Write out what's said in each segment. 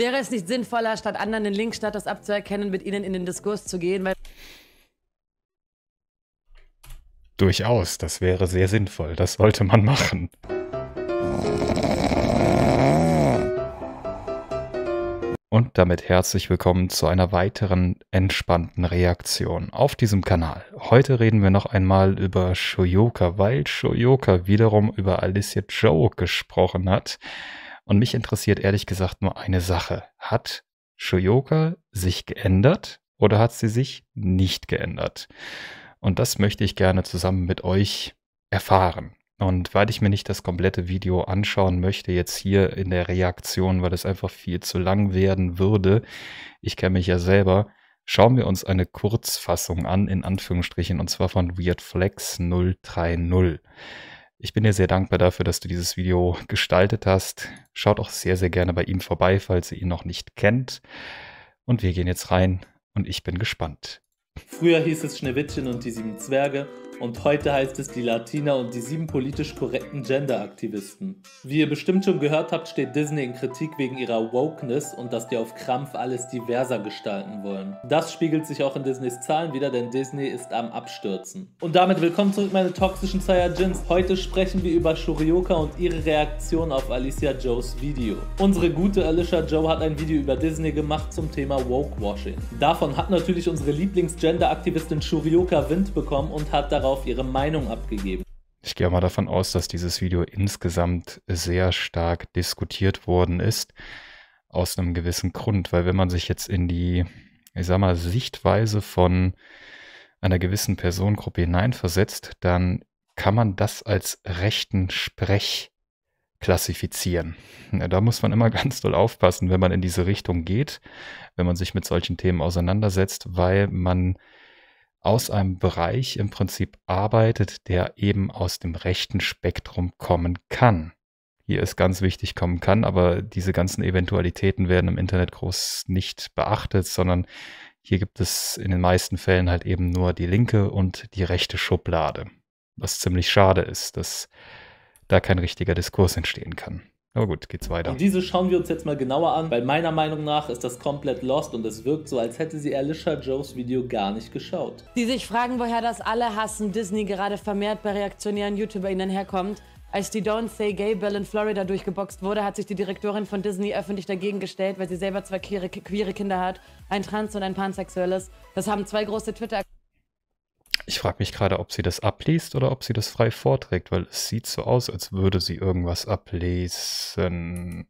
Wäre es nicht sinnvoller, statt anderen den Link-Status abzuerkennen, mit ihnen in den Diskurs zu gehen? Weil Durchaus, das wäre sehr sinnvoll. Das sollte man machen. Und damit herzlich willkommen zu einer weiteren entspannten Reaktion auf diesem Kanal. Heute reden wir noch einmal über Shoyoka, weil Shoyoka wiederum über Alicia Joe gesprochen hat. Und mich interessiert ehrlich gesagt nur eine Sache. Hat Shoyoka sich geändert oder hat sie sich nicht geändert? Und das möchte ich gerne zusammen mit euch erfahren. Und weil ich mir nicht das komplette Video anschauen möchte, jetzt hier in der Reaktion, weil es einfach viel zu lang werden würde, ich kenne mich ja selber, schauen wir uns eine Kurzfassung an, in Anführungsstrichen, und zwar von Weird Flex 030. Ich bin dir sehr dankbar dafür, dass du dieses Video gestaltet hast. Schaut auch sehr, sehr gerne bei ihm vorbei, falls ihr ihn noch nicht kennt. Und wir gehen jetzt rein und ich bin gespannt. Früher hieß es Schneewittchen und die sieben Zwerge und heute heißt es die Latina und die sieben politisch korrekten Gender-Aktivisten. Wie ihr bestimmt schon gehört habt, steht Disney in Kritik wegen ihrer Wokeness und dass die auf Krampf alles diverser gestalten wollen. Das spiegelt sich auch in Disneys Zahlen wieder, denn Disney ist am Abstürzen. Und damit willkommen zurück, meine toxischen Saiyajins. Heute sprechen wir über Shurioka und ihre Reaktion auf Alicia Joes Video. Unsere gute Alicia Joe hat ein Video über Disney gemacht zum Thema Woke-Washing. Davon hat natürlich unsere Lieblings-Gender-Aktivistin Shurioka Wind bekommen und hat darauf darauf ihre Meinung abgegeben. Ich gehe mal davon aus, dass dieses Video insgesamt sehr stark diskutiert worden ist, aus einem gewissen Grund, weil wenn man sich jetzt in die, ich sag mal, Sichtweise von einer gewissen Personengruppe hineinversetzt, dann kann man das als rechten Sprech klassifizieren. Ja, da muss man immer ganz doll aufpassen, wenn man in diese Richtung geht, wenn man sich mit solchen Themen auseinandersetzt, weil man aus einem Bereich im Prinzip arbeitet, der eben aus dem rechten Spektrum kommen kann. Hier ist ganz wichtig, kommen kann, aber diese ganzen Eventualitäten werden im Internet groß nicht beachtet, sondern hier gibt es in den meisten Fällen halt eben nur die linke und die rechte Schublade, was ziemlich schade ist, dass da kein richtiger Diskurs entstehen kann. Aber gut, geht's weiter. Und diese schauen wir uns jetzt mal genauer an, weil meiner Meinung nach ist das komplett lost und es wirkt so, als hätte sie Alicia Joes Video gar nicht geschaut. Die sich fragen, woher das alle hassen Disney gerade vermehrt bei reaktionären YouTuberInnen herkommt. Als die Don't Say Gay Bill in Florida durchgeboxt wurde, hat sich die Direktorin von Disney öffentlich dagegen gestellt, weil sie selber zwei queere, queere Kinder hat, ein Trans- und ein Pansexuelles. Das haben zwei große Twitter- ich frage mich gerade, ob sie das abliest oder ob sie das frei vorträgt, weil es sieht so aus, als würde sie irgendwas ablesen.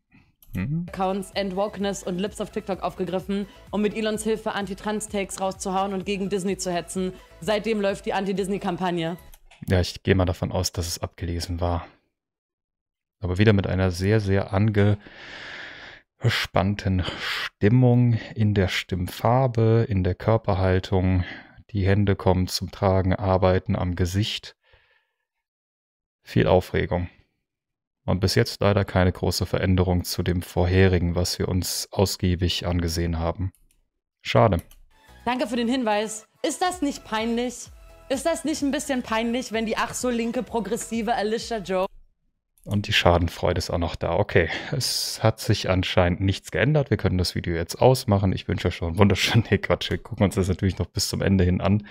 Hm? Accounts and Wokeness und Lips auf TikTok aufgegriffen, um mit Elons Hilfe Anti-Trans-Takes rauszuhauen und gegen Disney zu hetzen. Seitdem läuft die Anti-Disney-Kampagne. Ja, ich gehe mal davon aus, dass es abgelesen war. Aber wieder mit einer sehr, sehr angespannten Stimmung in der Stimmfarbe, in der Körperhaltung. Die Hände kommen zum Tragen, arbeiten am Gesicht. Viel Aufregung. Und bis jetzt leider keine große Veränderung zu dem vorherigen, was wir uns ausgiebig angesehen haben. Schade. Danke für den Hinweis. Ist das nicht peinlich? Ist das nicht ein bisschen peinlich, wenn die ach so linke progressive Alicia Joe und die Schadenfreude ist auch noch da. Okay, es hat sich anscheinend nichts geändert. Wir können das Video jetzt ausmachen. Ich wünsche euch schon einen wunderschönen nee, Quatsch. Wir gucken uns das natürlich noch bis zum Ende hin an.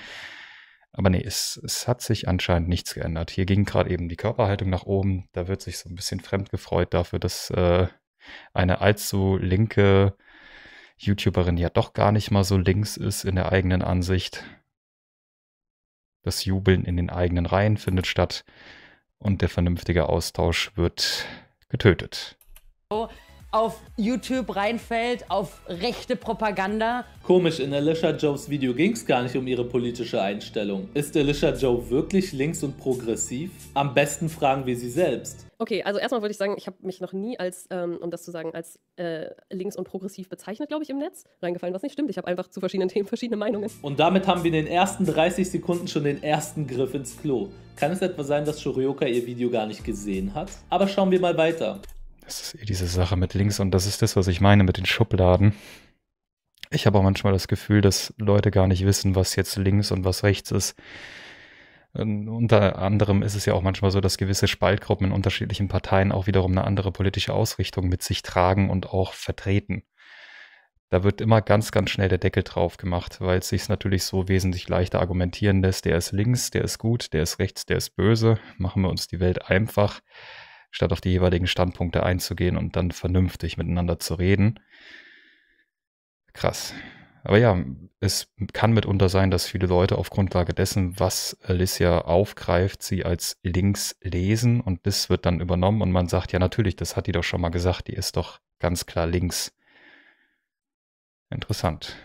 Aber nee, es, es hat sich anscheinend nichts geändert. Hier ging gerade eben die Körperhaltung nach oben. Da wird sich so ein bisschen fremd gefreut dafür, dass äh, eine allzu linke YouTuberin ja doch gar nicht mal so links ist in der eigenen Ansicht. Das Jubeln in den eigenen Reihen findet statt und der vernünftige Austausch wird getötet. auf YouTube reinfällt, auf rechte Propaganda. Komisch, in Alicia Joes Video ging es gar nicht um ihre politische Einstellung. Ist Alicia Joe wirklich links und progressiv? Am besten fragen wir sie selbst. Okay, also erstmal wollte ich sagen, ich habe mich noch nie als, ähm, um das zu sagen, als äh, links und progressiv bezeichnet, glaube ich, im Netz. Reingefallen, was nicht stimmt. Ich habe einfach zu verschiedenen Themen verschiedene Meinungen. Und damit haben wir in den ersten 30 Sekunden schon den ersten Griff ins Klo. Kann es etwa sein, dass Shurioka ihr Video gar nicht gesehen hat? Aber schauen wir mal weiter. Das ist eh diese Sache mit links und das ist das, was ich meine mit den Schubladen. Ich habe auch manchmal das Gefühl, dass Leute gar nicht wissen, was jetzt links und was rechts ist. Ähm, unter anderem ist es ja auch manchmal so, dass gewisse Spaltgruppen in unterschiedlichen Parteien auch wiederum eine andere politische Ausrichtung mit sich tragen und auch vertreten. Da wird immer ganz, ganz schnell der Deckel drauf gemacht, weil es sich natürlich so wesentlich leichter argumentieren lässt. Der ist links, der ist gut, der ist rechts, der ist böse. Machen wir uns die Welt einfach, statt auf die jeweiligen Standpunkte einzugehen und dann vernünftig miteinander zu reden. Krass aber ja, es kann mitunter sein, dass viele Leute auf Grundlage dessen, was Alicia aufgreift, sie als links lesen und das wird dann übernommen und man sagt, ja natürlich, das hat die doch schon mal gesagt, die ist doch ganz klar links. Interessant.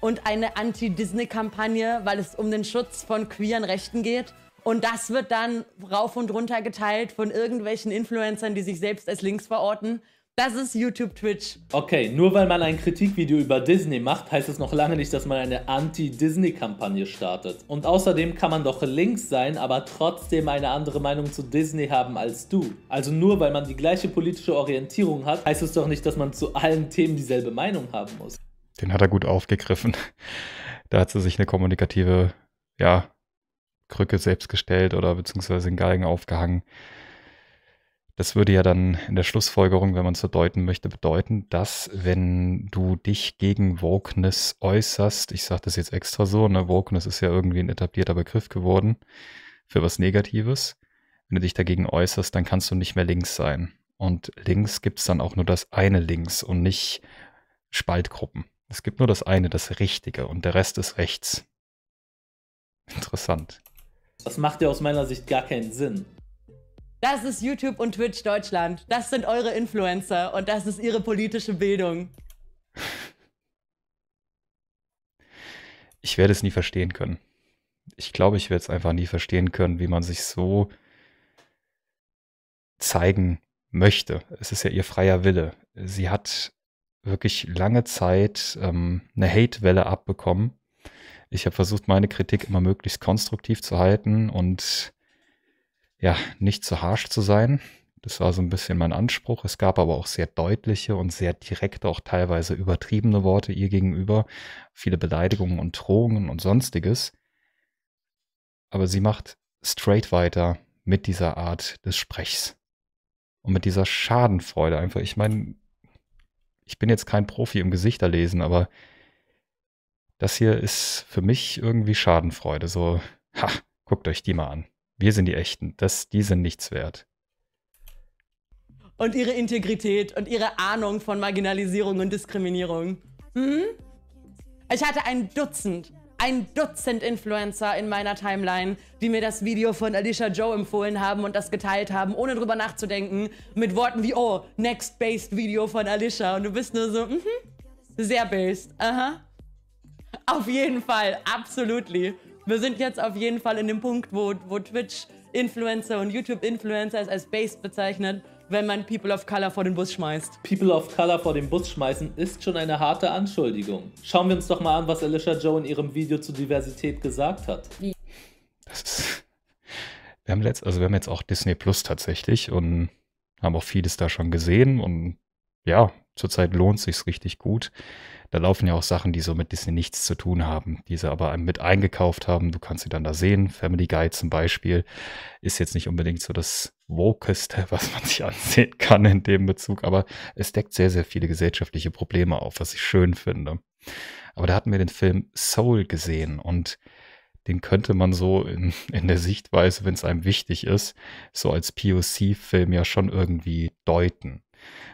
Und eine Anti-Disney-Kampagne, weil es um den Schutz von queeren Rechten geht. Und das wird dann rauf und runter geteilt von irgendwelchen Influencern, die sich selbst als links verorten das ist YouTube Twitch. Okay, nur weil man ein Kritikvideo über Disney macht, heißt es noch lange nicht, dass man eine Anti-Disney-Kampagne startet. Und außerdem kann man doch links sein, aber trotzdem eine andere Meinung zu Disney haben als du. Also nur weil man die gleiche politische Orientierung hat, heißt es doch nicht, dass man zu allen Themen dieselbe Meinung haben muss. Den hat er gut aufgegriffen. Da hat sie sich eine kommunikative, ja, Krücke selbst gestellt oder beziehungsweise einen Galgen aufgehangen. Das würde ja dann in der Schlussfolgerung, wenn man es so deuten möchte, bedeuten, dass wenn du dich gegen Wokeness äußerst, ich sage das jetzt extra so, ne, Wokeness ist ja irgendwie ein etablierter Begriff geworden für was Negatives. Wenn du dich dagegen äußerst, dann kannst du nicht mehr links sein. Und links gibt es dann auch nur das eine links und nicht Spaltgruppen. Es gibt nur das eine, das Richtige und der Rest ist rechts. Interessant. Das macht ja aus meiner Sicht gar keinen Sinn. Das ist YouTube und Twitch Deutschland. Das sind eure Influencer und das ist ihre politische Bildung. Ich werde es nie verstehen können. Ich glaube, ich werde es einfach nie verstehen können, wie man sich so zeigen möchte. Es ist ja ihr freier Wille. Sie hat wirklich lange Zeit ähm, eine Hate-Welle abbekommen. Ich habe versucht, meine Kritik immer möglichst konstruktiv zu halten und ja, nicht zu harsch zu sein. Das war so ein bisschen mein Anspruch. Es gab aber auch sehr deutliche und sehr direkte, auch teilweise übertriebene Worte ihr gegenüber, viele Beleidigungen und Drohungen und sonstiges. Aber sie macht straight weiter mit dieser Art des Sprechs und mit dieser Schadenfreude einfach. Ich meine, ich bin jetzt kein Profi im Gesichterlesen, aber das hier ist für mich irgendwie Schadenfreude. So, ha, guckt euch die mal an. Wir sind die Echten. Das, die sind nichts wert. Und ihre Integrität und ihre Ahnung von Marginalisierung und Diskriminierung. Hm? Ich hatte ein Dutzend, ein Dutzend Influencer in meiner Timeline, die mir das Video von Alicia Joe empfohlen haben und das geteilt haben, ohne drüber nachzudenken, mit Worten wie, oh, next based Video von Alicia. Und du bist nur so, mhm, sehr based, aha. Auf jeden Fall, absolutely wir sind jetzt auf jeden Fall in dem Punkt, wo, wo Twitch-Influencer und YouTube-Influencer es als Base bezeichnet, wenn man People of Color vor den Bus schmeißt. People of Color vor den Bus schmeißen ist schon eine harte Anschuldigung. Schauen wir uns doch mal an, was Alicia Joe in ihrem Video zur Diversität gesagt hat. wir haben letzt, also wir haben jetzt auch Disney Plus tatsächlich und haben auch vieles da schon gesehen und ja, zurzeit lohnt sich richtig gut. Da laufen ja auch Sachen, die so mit Disney nichts zu tun haben, die sie aber mit eingekauft haben. Du kannst sie dann da sehen. Family Guy zum Beispiel ist jetzt nicht unbedingt so das Wokeste, was man sich ansehen kann in dem Bezug, aber es deckt sehr, sehr viele gesellschaftliche Probleme auf, was ich schön finde. Aber da hatten wir den Film Soul gesehen und den könnte man so in, in der Sichtweise, wenn es einem wichtig ist, so als POC-Film ja schon irgendwie deuten.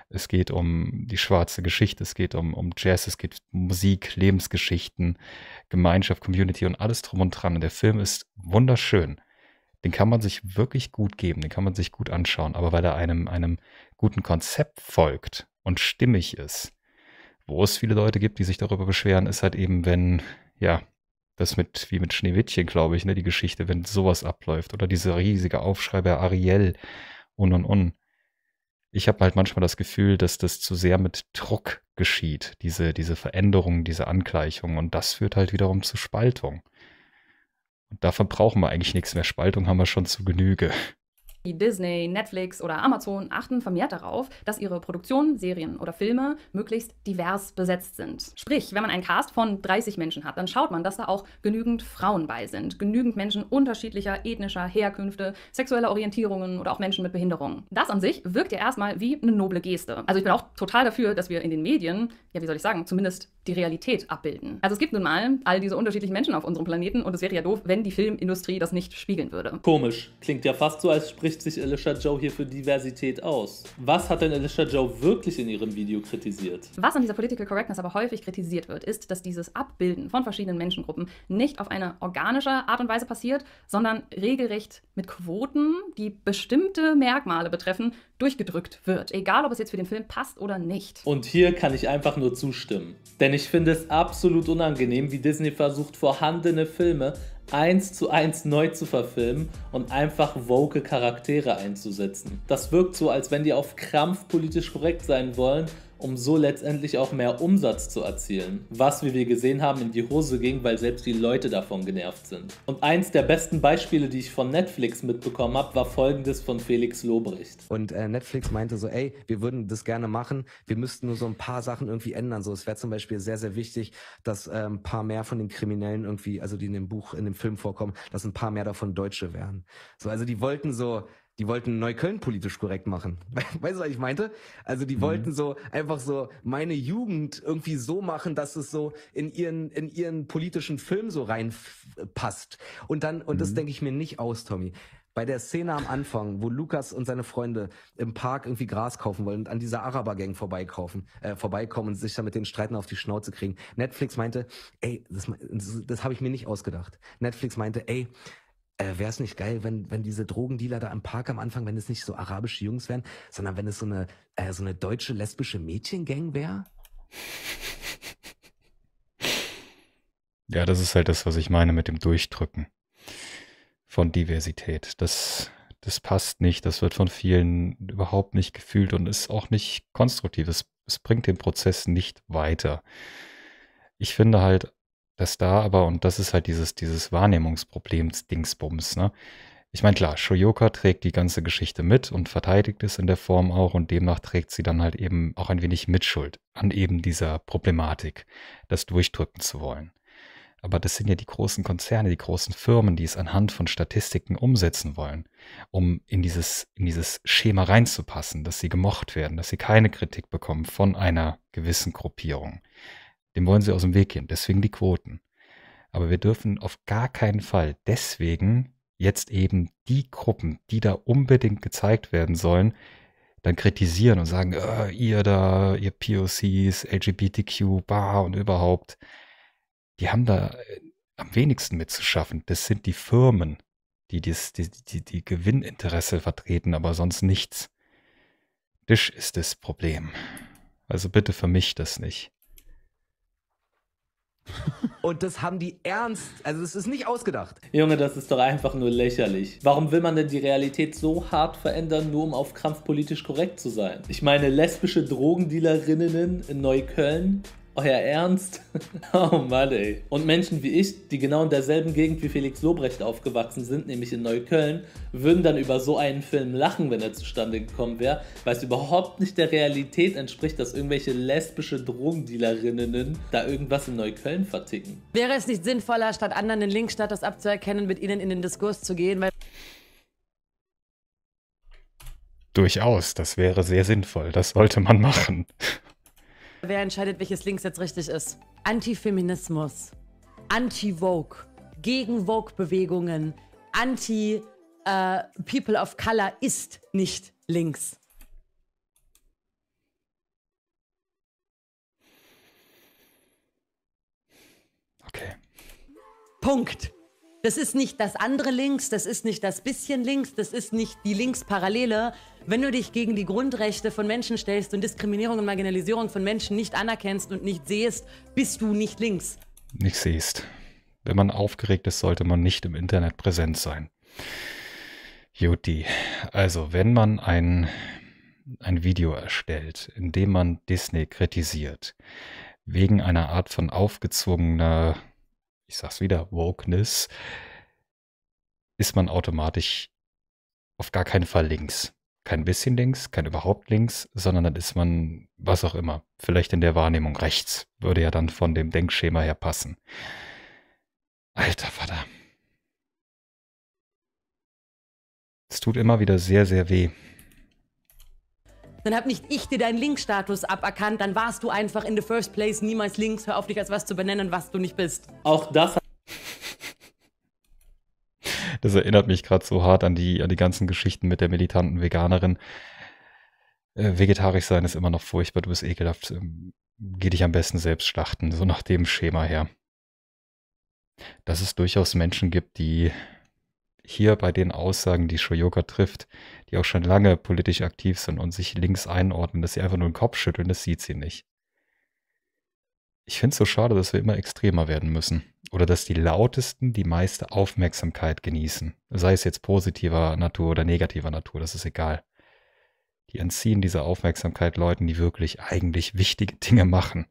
Es geht um die schwarze Geschichte, es geht um, um Jazz, es geht um Musik, Lebensgeschichten, Gemeinschaft, Community und alles drum und dran. Und der Film ist wunderschön. Den kann man sich wirklich gut geben, den kann man sich gut anschauen. Aber weil er einem, einem guten Konzept folgt und stimmig ist, wo es viele Leute gibt, die sich darüber beschweren, ist halt eben, wenn, ja, das mit, wie mit Schneewittchen, glaube ich, ne, die Geschichte, wenn sowas abläuft. Oder dieser riesige Aufschreiber Ariel und und und ich habe halt manchmal das Gefühl, dass das zu sehr mit Druck geschieht, diese, diese Veränderung, diese Angleichung. Und das führt halt wiederum zu Spaltung. Und davon brauchen wir eigentlich nichts mehr. Spaltung haben wir schon zu Genüge wie Disney, Netflix oder Amazon achten vermehrt darauf, dass ihre Produktionen, Serien oder Filme möglichst divers besetzt sind. Sprich, wenn man einen Cast von 30 Menschen hat, dann schaut man, dass da auch genügend Frauen bei sind, genügend Menschen unterschiedlicher ethnischer Herkünfte, sexueller Orientierungen oder auch Menschen mit Behinderungen. Das an sich wirkt ja erstmal wie eine noble Geste. Also ich bin auch total dafür, dass wir in den Medien, ja wie soll ich sagen, zumindest die Realität abbilden. Also es gibt nun mal all diese unterschiedlichen Menschen auf unserem Planeten und es wäre ja doof, wenn die Filmindustrie das nicht spiegeln würde. Komisch. Klingt ja fast so, als spricht spricht sich Alicia Joe hier für Diversität aus? Was hat denn Alicia Joe wirklich in ihrem Video kritisiert? Was an dieser Political Correctness aber häufig kritisiert wird, ist, dass dieses Abbilden von verschiedenen Menschengruppen nicht auf eine organische Art und Weise passiert, sondern regelrecht mit Quoten, die bestimmte Merkmale betreffen, durchgedrückt wird. Egal, ob es jetzt für den Film passt oder nicht. Und hier kann ich einfach nur zustimmen. Denn ich finde es absolut unangenehm, wie Disney versucht, vorhandene Filme eins zu eins neu zu verfilmen und einfach woke Charaktere einzusetzen. Das wirkt so, als wenn die auf Krampf politisch korrekt sein wollen, um so letztendlich auch mehr Umsatz zu erzielen. Was, wie wir gesehen haben, in die Hose ging, weil selbst die Leute davon genervt sind. Und eins der besten Beispiele, die ich von Netflix mitbekommen habe, war folgendes von Felix Lobrecht. Und äh, Netflix meinte so, ey, wir würden das gerne machen, wir müssten nur so ein paar Sachen irgendwie ändern. So, es wäre zum Beispiel sehr, sehr wichtig, dass äh, ein paar mehr von den Kriminellen irgendwie, also die in dem Buch, in dem Film vorkommen, dass ein paar mehr davon Deutsche wären. So, also die wollten so die wollten Neukölln politisch korrekt machen. Weißt du, was ich meinte? Also die mhm. wollten so einfach so meine Jugend irgendwie so machen, dass es so in ihren in ihren politischen Film so reinpasst. Und dann und mhm. das denke ich mir nicht aus, Tommy. Bei der Szene am Anfang, wo Lukas und seine Freunde im Park irgendwie Gras kaufen wollen und an dieser Araber-Gang vorbeikaufen, äh, vorbeikommen und sich dann mit den Streiten auf die Schnauze kriegen. Netflix meinte, ey, das, das habe ich mir nicht ausgedacht. Netflix meinte, ey, äh, wäre es nicht geil, wenn, wenn diese Drogendealer da im Park am Anfang, wenn es nicht so arabische Jungs wären, sondern wenn es so eine, äh, so eine deutsche lesbische Mädchengang wäre? Ja, das ist halt das, was ich meine mit dem Durchdrücken von Diversität. Das, das passt nicht, das wird von vielen überhaupt nicht gefühlt und ist auch nicht konstruktiv. Es, es bringt den Prozess nicht weiter. Ich finde halt dass da aber, und das ist halt dieses, dieses Wahrnehmungsproblems Dingsbums, ne? Ich meine, klar, Shoyoka trägt die ganze Geschichte mit und verteidigt es in der Form auch und demnach trägt sie dann halt eben auch ein wenig Mitschuld an eben dieser Problematik, das durchdrücken zu wollen. Aber das sind ja die großen Konzerne, die großen Firmen, die es anhand von Statistiken umsetzen wollen, um in dieses, in dieses Schema reinzupassen, dass sie gemocht werden, dass sie keine Kritik bekommen von einer gewissen Gruppierung. Dem wollen sie aus dem Weg gehen. Deswegen die Quoten. Aber wir dürfen auf gar keinen Fall deswegen jetzt eben die Gruppen, die da unbedingt gezeigt werden sollen, dann kritisieren und sagen, äh, ihr da, ihr POCs, LGBTQ, bar und überhaupt, die haben da äh, am wenigsten mitzuschaffen. Das sind die Firmen, die, dies, die, die, die Gewinninteresse vertreten, aber sonst nichts. Das ist das Problem. Also bitte für mich das nicht. Und das haben die ernst, also es ist nicht ausgedacht. Junge, das ist doch einfach nur lächerlich. Warum will man denn die Realität so hart verändern, nur um auf Krampf politisch korrekt zu sein? Ich meine, lesbische Drogendealerinnen in Neukölln euer Ernst? oh Mann, ey. Und Menschen wie ich, die genau in derselben Gegend wie Felix Lobrecht aufgewachsen sind, nämlich in Neukölln, würden dann über so einen Film lachen, wenn er zustande gekommen wäre, weil es überhaupt nicht der Realität entspricht, dass irgendwelche lesbische Drogendealerinnen da irgendwas in Neukölln verticken. Wäre es nicht sinnvoller, statt anderen den Link abzuerkennen, mit ihnen in den Diskurs zu gehen, weil Durchaus, das wäre sehr sinnvoll, das sollte man machen. Wer entscheidet, welches links jetzt richtig ist? Antifeminismus, Anti-Vogue, gegen Vogue-Bewegungen, Anti-People äh, of Color ist nicht links. Okay. Punkt. Das ist nicht das andere links, das ist nicht das bisschen links, das ist nicht die Links-Parallele. Wenn du dich gegen die Grundrechte von Menschen stellst und Diskriminierung und Marginalisierung von Menschen nicht anerkennst und nicht sehst, bist du nicht links. Nicht siehst. Wenn man aufgeregt ist, sollte man nicht im Internet präsent sein. Juti. Also, wenn man ein, ein Video erstellt, in dem man Disney kritisiert, wegen einer Art von aufgezwungener, ich sag's wieder, Wokeness, ist man automatisch auf gar keinen Fall links kein bisschen links, kein überhaupt links, sondern dann ist man, was auch immer, vielleicht in der Wahrnehmung rechts, würde ja dann von dem Denkschema her passen. Alter Vater. Es tut immer wieder sehr, sehr weh. Dann hab nicht ich dir deinen Linksstatus aberkannt, dann warst du einfach in the first place niemals links. Hör auf, dich als was zu benennen, was du nicht bist. Auch das das erinnert mich gerade so hart an die, an die ganzen Geschichten mit der militanten Veganerin. Äh, vegetarisch sein ist immer noch furchtbar, du bist ekelhaft. Ähm, geh dich am besten selbst schlachten, so nach dem Schema her. Dass es durchaus Menschen gibt, die hier bei den Aussagen, die Shoyoka trifft, die auch schon lange politisch aktiv sind und sich links einordnen, dass sie einfach nur den Kopf schütteln, das sieht sie nicht. Ich finde es so schade, dass wir immer extremer werden müssen. Oder dass die Lautesten die meiste Aufmerksamkeit genießen. Sei es jetzt positiver Natur oder negativer Natur, das ist egal. Die entziehen diese Aufmerksamkeit Leuten, die wirklich eigentlich wichtige Dinge machen.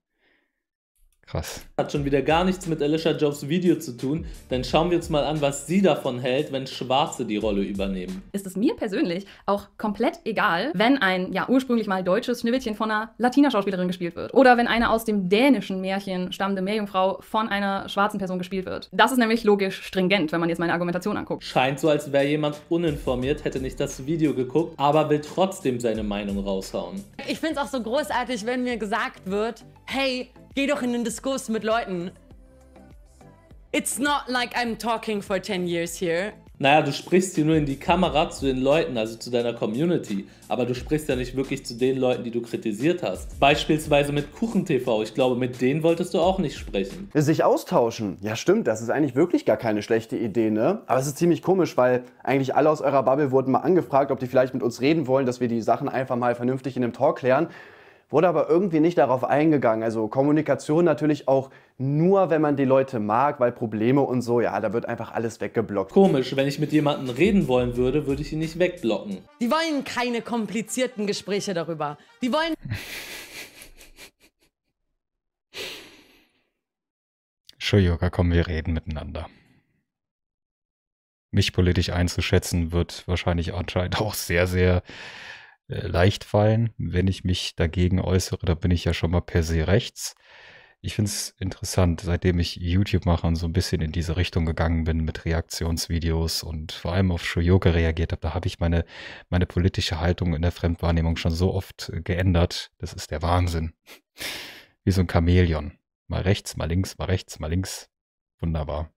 Krass. Hat schon wieder gar nichts mit Alicia Jobs Video zu tun. denn schauen wir uns mal an, was sie davon hält, wenn Schwarze die Rolle übernehmen. Ist es mir persönlich auch komplett egal, wenn ein ja ursprünglich mal deutsches Schnibbelchen von einer Latina-Schauspielerin gespielt wird. Oder wenn eine aus dem dänischen Märchen stammende Meerjungfrau von einer schwarzen Person gespielt wird. Das ist nämlich logisch stringent, wenn man jetzt meine Argumentation anguckt. Scheint so, als wäre jemand uninformiert, hätte nicht das Video geguckt, aber will trotzdem seine Meinung raushauen. Ich finde es auch so großartig, wenn mir gesagt wird, hey, Geh doch in den Diskurs mit Leuten. It's not like I'm talking for 10 years here. Naja, du sprichst hier nur in die Kamera zu den Leuten, also zu deiner Community. Aber du sprichst ja nicht wirklich zu den Leuten, die du kritisiert hast. Beispielsweise mit KuchenTV. Ich glaube, mit denen wolltest du auch nicht sprechen. Sich austauschen. Ja, stimmt. Das ist eigentlich wirklich gar keine schlechte Idee, ne? Aber es ist ziemlich komisch, weil eigentlich alle aus eurer Bubble wurden mal angefragt, ob die vielleicht mit uns reden wollen, dass wir die Sachen einfach mal vernünftig in einem Talk klären wurde aber irgendwie nicht darauf eingegangen. Also Kommunikation natürlich auch nur, wenn man die Leute mag, weil Probleme und so, ja, da wird einfach alles weggeblockt. Komisch, wenn ich mit jemandem reden wollen würde, würde ich ihn nicht wegblocken. Die wollen keine komplizierten Gespräche darüber. Die wollen. Shoyoga, komm, wir reden miteinander. Mich politisch einzuschätzen wird wahrscheinlich anscheinend auch sehr, sehr äh, leicht fallen. Wenn ich mich dagegen äußere, da bin ich ja schon mal per se rechts. Ich finde es interessant, seitdem ich YouTube mache und so ein bisschen in diese Richtung gegangen bin mit Reaktionsvideos und vor allem auf Shoyoka reagiert habe, da habe ich meine, meine politische Haltung in der Fremdwahrnehmung schon so oft äh, geändert. Das ist der Wahnsinn. Wie so ein Chamäleon. Mal rechts, mal links, mal rechts, mal links. Wunderbar.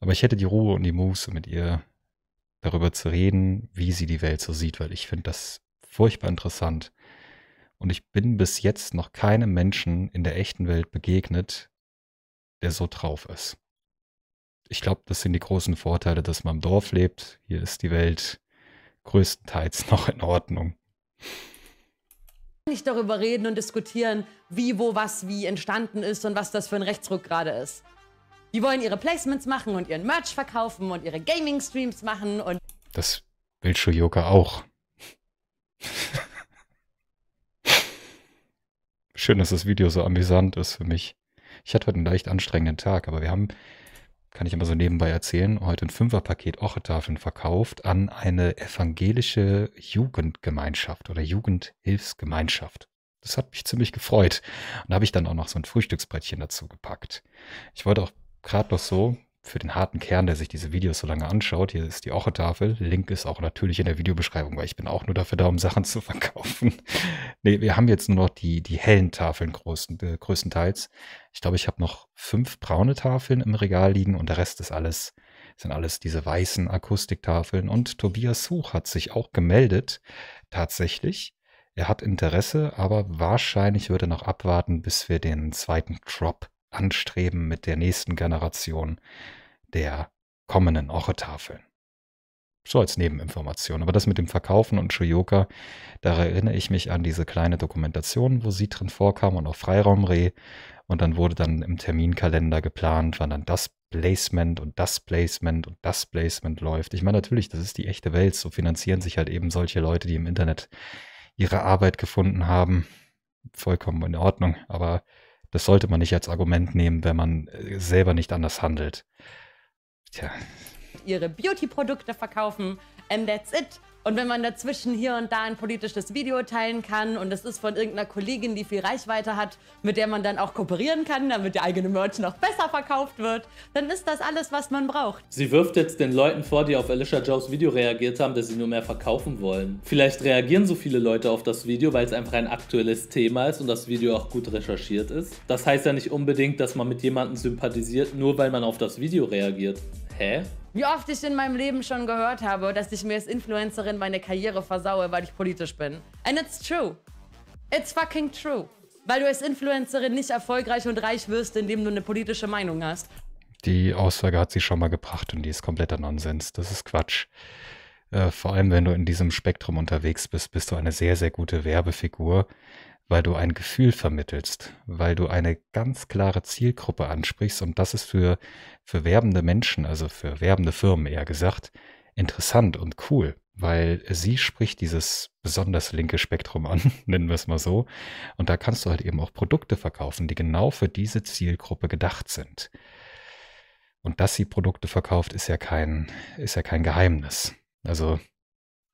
Aber ich hätte die Ruhe und die Muße, mit ihr darüber zu reden, wie sie die Welt so sieht, weil ich finde das furchtbar interessant. Und ich bin bis jetzt noch keinem Menschen in der echten Welt begegnet, der so drauf ist. Ich glaube, das sind die großen Vorteile, dass man im Dorf lebt. Hier ist die Welt größtenteils noch in Ordnung. Nicht darüber reden und diskutieren, wie, wo, was, wie entstanden ist und was das für ein Rechtsruck gerade ist. Die wollen ihre Placements machen und ihren Merch verkaufen und ihre Gaming-Streams machen und. Das will Shoyoka auch. Schön, dass das Video so amüsant ist für mich. Ich hatte heute einen leicht anstrengenden Tag, aber wir haben, kann ich immer so nebenbei erzählen, heute ein Fünferpaket Ochetafeln verkauft an eine evangelische Jugendgemeinschaft oder Jugendhilfsgemeinschaft. Das hat mich ziemlich gefreut. Und da habe ich dann auch noch so ein Frühstücksbrettchen dazu gepackt. Ich wollte auch gerade noch so für den harten Kern, der sich diese Videos so lange anschaut. Hier ist die Oche-Tafel. Link ist auch natürlich in der Videobeschreibung, weil ich bin auch nur dafür da, um Sachen zu verkaufen. nee, wir haben jetzt nur noch die, die hellen Tafeln größten, äh, größtenteils. Ich glaube, ich habe noch fünf braune Tafeln im Regal liegen und der Rest ist alles, sind alles diese weißen Akustiktafeln. Und Tobias Such hat sich auch gemeldet, tatsächlich. Er hat Interesse, aber wahrscheinlich würde er noch abwarten, bis wir den zweiten Drop anstreben mit der nächsten Generation der kommenden Ochetafeln. So als Nebeninformation. Aber das mit dem Verkaufen und Shuyoka, da erinnere ich mich an diese kleine Dokumentation, wo sie drin vorkam und auch Freiraumreh. Und dann wurde dann im Terminkalender geplant, wann dann das Placement und das Placement und das Placement läuft. Ich meine, natürlich, das ist die echte Welt. So finanzieren sich halt eben solche Leute, die im Internet ihre Arbeit gefunden haben. Vollkommen in Ordnung. Aber das sollte man nicht als Argument nehmen, wenn man äh, selber nicht anders handelt. Tja. Ihre Beauty-Produkte verkaufen. And that's it. Und wenn man dazwischen hier und da ein politisches Video teilen kann und es ist von irgendeiner Kollegin, die viel Reichweite hat, mit der man dann auch kooperieren kann, damit der eigene Merch noch besser verkauft wird, dann ist das alles, was man braucht. Sie wirft jetzt den Leuten vor, die auf Alicia Joes Video reagiert haben, dass sie nur mehr verkaufen wollen. Vielleicht reagieren so viele Leute auf das Video, weil es einfach ein aktuelles Thema ist und das Video auch gut recherchiert ist. Das heißt ja nicht unbedingt, dass man mit jemandem sympathisiert, nur weil man auf das Video reagiert. Hä? Wie oft ich in meinem Leben schon gehört habe, dass ich mir als Influencerin meine Karriere versaue, weil ich politisch bin. And it's true. It's fucking true. Weil du als Influencerin nicht erfolgreich und reich wirst, indem du eine politische Meinung hast. Die Aussage hat sie schon mal gebracht und die ist kompletter Nonsens. Das ist Quatsch. Äh, vor allem, wenn du in diesem Spektrum unterwegs bist, bist du eine sehr, sehr gute Werbefigur weil du ein Gefühl vermittelst, weil du eine ganz klare Zielgruppe ansprichst und das ist für, für werbende Menschen, also für werbende Firmen eher gesagt, interessant und cool, weil sie spricht dieses besonders linke Spektrum an, nennen wir es mal so. Und da kannst du halt eben auch Produkte verkaufen, die genau für diese Zielgruppe gedacht sind. Und dass sie Produkte verkauft, ist ja kein, ist ja kein Geheimnis. Also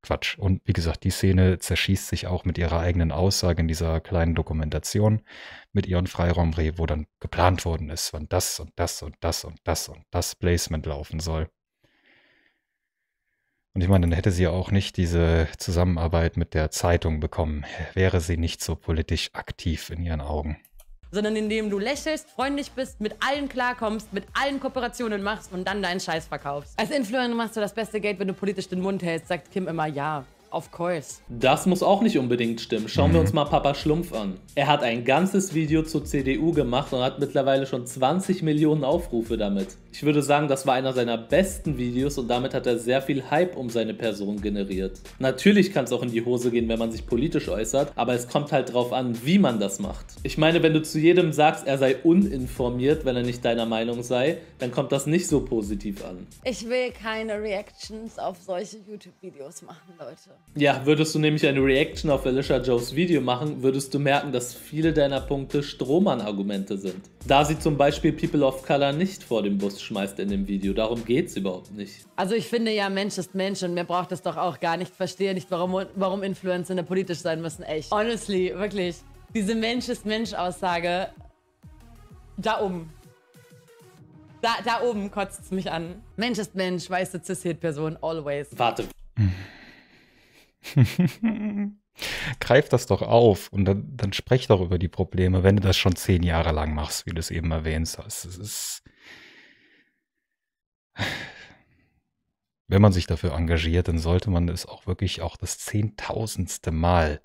Quatsch. Und wie gesagt, die Szene zerschießt sich auch mit ihrer eigenen Aussage in dieser kleinen Dokumentation mit ihren Freiraumreh, wo dann geplant worden ist, wann das und das und das und das und das Placement laufen soll. Und ich meine, dann hätte sie ja auch nicht diese Zusammenarbeit mit der Zeitung bekommen, wäre sie nicht so politisch aktiv in ihren Augen sondern indem du lächelst, freundlich bist, mit allen klarkommst, mit allen Kooperationen machst und dann deinen Scheiß verkaufst. Als Influencer machst du das beste Geld, wenn du politisch den Mund hältst, sagt Kim immer ja. Of course. Das muss auch nicht unbedingt stimmen. Schauen wir uns mal Papa Schlumpf an. Er hat ein ganzes Video zur CDU gemacht und hat mittlerweile schon 20 Millionen Aufrufe damit. Ich würde sagen, das war einer seiner besten Videos und damit hat er sehr viel Hype um seine Person generiert. Natürlich kann es auch in die Hose gehen, wenn man sich politisch äußert, aber es kommt halt drauf an, wie man das macht. Ich meine, wenn du zu jedem sagst, er sei uninformiert, wenn er nicht deiner Meinung sei, dann kommt das nicht so positiv an. Ich will keine Reactions auf solche YouTube-Videos machen, Leute. Ja, würdest du nämlich eine Reaction auf Alicia Joes Video machen, würdest du merken, dass viele deiner Punkte Strohmann-Argumente sind. Da sie zum Beispiel People of Color nicht vor dem Bus rausschmeißt in dem Video. Darum geht es überhaupt nicht. Also ich finde ja, Mensch ist Mensch und mir braucht es doch auch gar nicht. Verstehe nicht, warum, warum Influencer politisch sein müssen. Echt. Honestly, wirklich. Diese Mensch ist Mensch-Aussage, da oben. Da, da oben kotzt es mich an. Mensch ist Mensch, weiße Cis-Hit-Person, always. Warte. Greif das doch auf und dann, dann, sprech doch über die Probleme, wenn du das schon zehn Jahre lang machst, wie du es eben erwähnt hast. Also es ist, wenn man sich dafür engagiert, dann sollte man es auch wirklich auch das zehntausendste Mal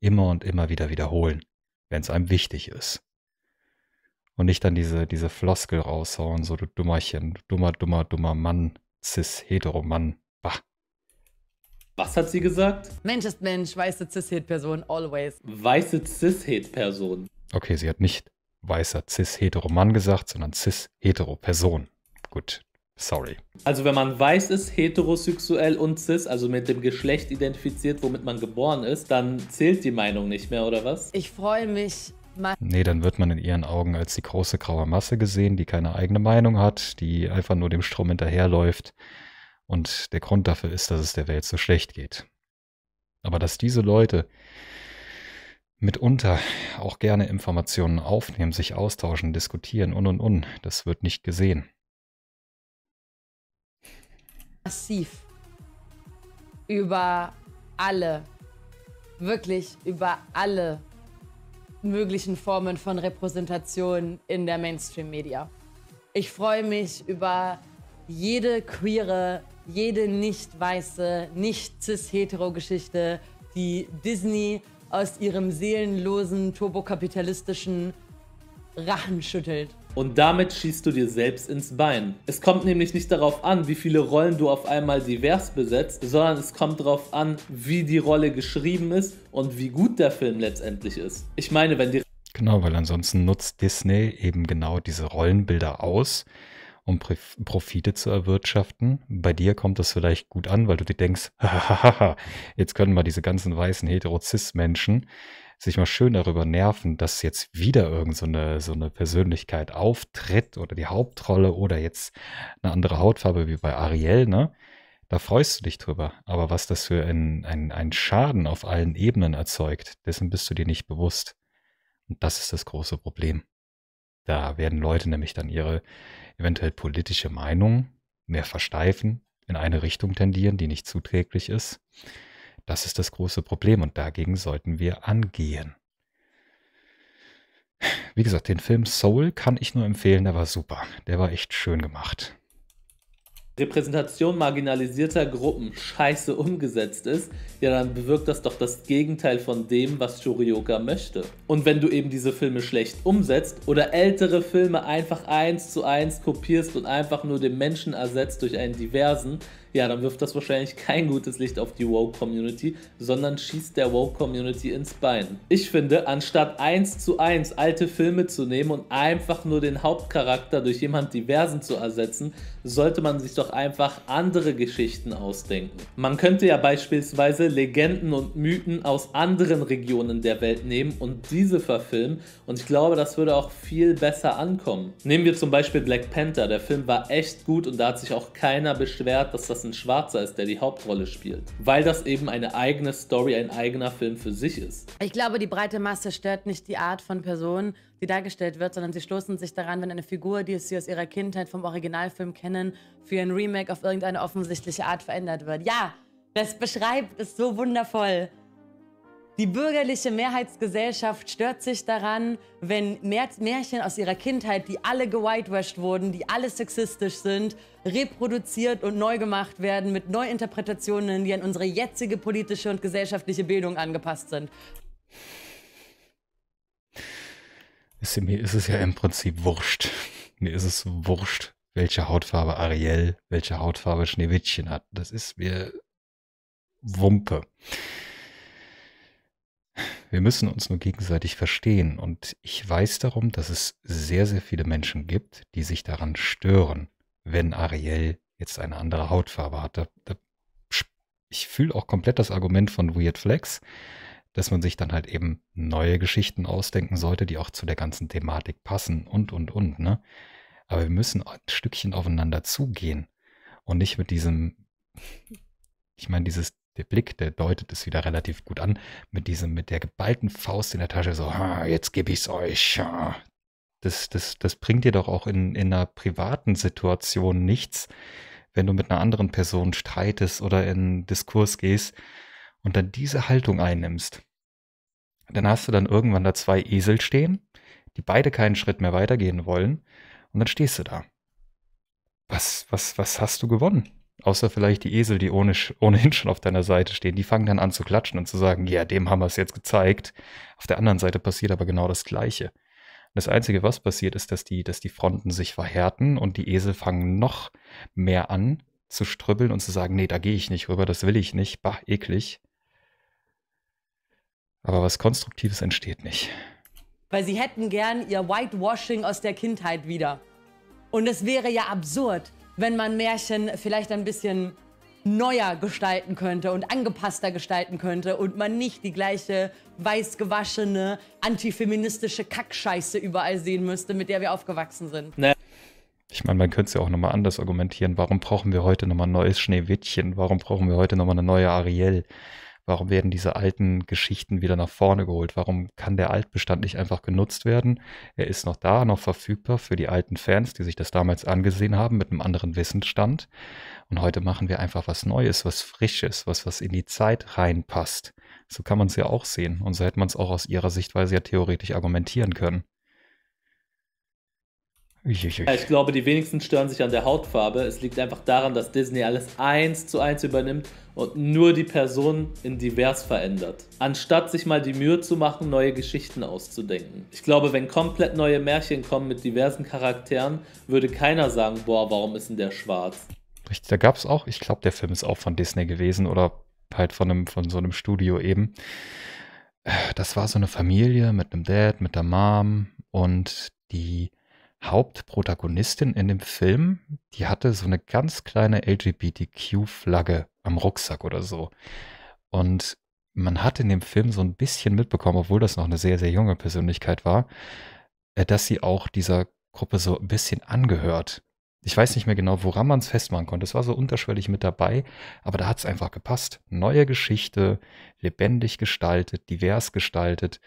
immer und immer wieder wiederholen, wenn es einem wichtig ist. Und nicht dann diese, diese Floskel raushauen, so du Dummerchen, dummer, dummer, dummer Mann, cis, hetero Mann, bah. Was hat sie gesagt? Mensch ist Mensch, weiße Cis-Het-Person, always. Weiße Cis-Het-Person. Okay, sie hat nicht weißer Cis-Hetero-Mann gesagt, sondern Cis-Hetero-Person. Gut, Sorry. Also wenn man weiß ist, heterosexuell und cis, also mit dem Geschlecht identifiziert, womit man geboren ist, dann zählt die Meinung nicht mehr, oder was? Ich freue mich. Nee, dann wird man in ihren Augen als die große graue Masse gesehen, die keine eigene Meinung hat, die einfach nur dem Strom hinterherläuft. Und der Grund dafür ist, dass es der Welt so schlecht geht. Aber dass diese Leute mitunter auch gerne Informationen aufnehmen, sich austauschen, diskutieren und und und, das wird nicht gesehen massiv über alle, wirklich über alle möglichen Formen von Repräsentation in der Mainstream-Media. Ich freue mich über jede queere, jede nicht weiße, nicht cis-hetero-Geschichte, die Disney aus ihrem seelenlosen, turbokapitalistischen Rachen schüttelt. Und damit schießt du dir selbst ins Bein. Es kommt nämlich nicht darauf an, wie viele Rollen du auf einmal divers besetzt, sondern es kommt darauf an, wie die Rolle geschrieben ist und wie gut der Film letztendlich ist. Ich meine, wenn die. Genau, weil ansonsten nutzt Disney eben genau diese Rollenbilder aus um Profite zu erwirtschaften. Bei dir kommt das vielleicht gut an, weil du dir denkst, jetzt können mal diese ganzen weißen Heterozis-Menschen sich mal schön darüber nerven, dass jetzt wieder irgendeine so eine, so eine Persönlichkeit auftritt oder die Hauptrolle oder jetzt eine andere Hautfarbe wie bei Ariel, ne? Da freust du dich drüber. Aber was das für einen ein Schaden auf allen Ebenen erzeugt, dessen bist du dir nicht bewusst. Und das ist das große Problem. Da werden Leute nämlich dann ihre eventuell politische Meinung mehr versteifen, in eine Richtung tendieren, die nicht zuträglich ist. Das ist das große Problem und dagegen sollten wir angehen. Wie gesagt, den Film Soul kann ich nur empfehlen, der war super. Der war echt schön gemacht. Repräsentation marginalisierter Gruppen scheiße umgesetzt ist, ja, dann bewirkt das doch das Gegenteil von dem, was Shurioka möchte. Und wenn du eben diese Filme schlecht umsetzt oder ältere Filme einfach eins zu eins kopierst und einfach nur den Menschen ersetzt durch einen diversen, ja, dann wirft das wahrscheinlich kein gutes Licht auf die Woke-Community, sondern schießt der Woke-Community ins Bein. Ich finde, anstatt eins zu eins alte Filme zu nehmen und einfach nur den Hauptcharakter durch jemand Diversen zu ersetzen, sollte man sich doch einfach andere Geschichten ausdenken. Man könnte ja beispielsweise Legenden und Mythen aus anderen Regionen der Welt nehmen und diese verfilmen und ich glaube, das würde auch viel besser ankommen. Nehmen wir zum Beispiel Black Panther. Der Film war echt gut und da hat sich auch keiner beschwert, dass das dass ein Schwarzer ist, der die Hauptrolle spielt. Weil das eben eine eigene Story, ein eigener Film für sich ist. Ich glaube, die breite Masse stört nicht die Art von Person, die dargestellt wird, sondern sie stoßen sich daran, wenn eine Figur, die sie aus ihrer Kindheit vom Originalfilm kennen, für ein Remake auf irgendeine offensichtliche Art verändert wird. Ja, das beschreibt es so wundervoll. Die bürgerliche Mehrheitsgesellschaft stört sich daran, wenn Märchen aus ihrer Kindheit, die alle gewhitewashed wurden, die alle sexistisch sind, reproduziert und neu gemacht werden mit Neuinterpretationen, die an unsere jetzige politische und gesellschaftliche Bildung angepasst sind. Ist, mir ist es ja im Prinzip wurscht. Mir ist es wurscht, welche Hautfarbe Ariel, welche Hautfarbe Schneewittchen hat. Das ist mir Wumpe. Wir müssen uns nur gegenseitig verstehen und ich weiß darum, dass es sehr, sehr viele Menschen gibt, die sich daran stören, wenn Ariel jetzt eine andere Hautfarbe hat. Da, da, ich fühle auch komplett das Argument von Weird Flex, dass man sich dann halt eben neue Geschichten ausdenken sollte, die auch zu der ganzen Thematik passen und, und, und. Ne? Aber wir müssen ein Stückchen aufeinander zugehen und nicht mit diesem, ich meine, dieses der Blick, der deutet es wieder relativ gut an, mit diesem, mit der geballten Faust in der Tasche, so, ha, jetzt gebe ich's euch. Ha. Das, das, das bringt dir doch auch in, in einer privaten Situation nichts, wenn du mit einer anderen Person streitest oder in Diskurs gehst und dann diese Haltung einnimmst. Dann hast du dann irgendwann da zwei Esel stehen, die beide keinen Schritt mehr weitergehen wollen, und dann stehst du da. Was, was, was hast du gewonnen? Außer vielleicht die Esel, die ohne, ohnehin schon auf deiner Seite stehen. Die fangen dann an zu klatschen und zu sagen, ja, dem haben wir es jetzt gezeigt. Auf der anderen Seite passiert aber genau das Gleiche. Und das Einzige, was passiert, ist, dass die, dass die Fronten sich verhärten und die Esel fangen noch mehr an zu strübbeln und zu sagen, nee, da gehe ich nicht rüber, das will ich nicht, bah, eklig. Aber was Konstruktives entsteht nicht. Weil sie hätten gern ihr Whitewashing aus der Kindheit wieder. Und es wäre ja absurd, wenn man Märchen vielleicht ein bisschen neuer gestalten könnte und angepasster gestalten könnte und man nicht die gleiche weiß gewaschene antifeministische Kackscheiße überall sehen müsste, mit der wir aufgewachsen sind. Nee. Ich meine, man könnte es ja auch nochmal anders argumentieren. Warum brauchen wir heute nochmal ein neues Schneewittchen? Warum brauchen wir heute nochmal eine neue Ariel? Warum werden diese alten Geschichten wieder nach vorne geholt? Warum kann der Altbestand nicht einfach genutzt werden? Er ist noch da, noch verfügbar für die alten Fans, die sich das damals angesehen haben mit einem anderen Wissensstand. Und heute machen wir einfach was Neues, was Frisches, was, was in die Zeit reinpasst. So kann man es ja auch sehen. Und so hätte man es auch aus ihrer Sichtweise ja theoretisch argumentieren können. Ich glaube, die wenigsten stören sich an der Hautfarbe. Es liegt einfach daran, dass Disney alles eins zu eins übernimmt und nur die Person in divers verändert. Anstatt sich mal die Mühe zu machen, neue Geschichten auszudenken. Ich glaube, wenn komplett neue Märchen kommen mit diversen Charakteren, würde keiner sagen, boah, warum ist denn der schwarz? Richtig, da gab es auch, ich glaube, der Film ist auch von Disney gewesen oder halt von, einem, von so einem Studio eben. Äh, das war so eine Familie mit einem Dad, mit der Mom und die Hauptprotagonistin in dem Film, die hatte so eine ganz kleine LGBTQ-Flagge am Rucksack oder so. Und man hat in dem Film so ein bisschen mitbekommen, obwohl das noch eine sehr, sehr junge Persönlichkeit war, äh, dass sie auch dieser Gruppe so ein bisschen angehört. Ich weiß nicht mehr genau, woran man es festmachen konnte. Es war so unterschwellig mit dabei, aber da hat es einfach gepasst. Neue Geschichte, lebendig gestaltet, divers gestaltet.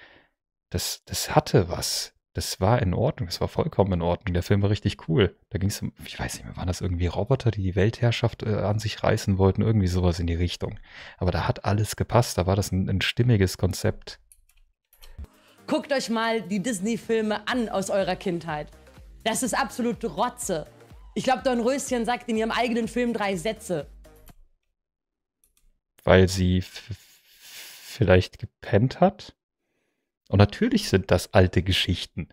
Das, das hatte was das war in Ordnung, das war vollkommen in Ordnung. Der Film war richtig cool. Da ging es um, ich weiß nicht mehr, waren das irgendwie Roboter, die die Weltherrschaft äh, an sich reißen wollten, irgendwie sowas in die Richtung. Aber da hat alles gepasst, da war das ein, ein stimmiges Konzept. Guckt euch mal die Disney-Filme an aus eurer Kindheit. Das ist absolut Rotze. Ich glaube, Dornröschen sagt in ihrem eigenen Film drei Sätze. Weil sie vielleicht gepennt hat? Und natürlich sind das alte Geschichten.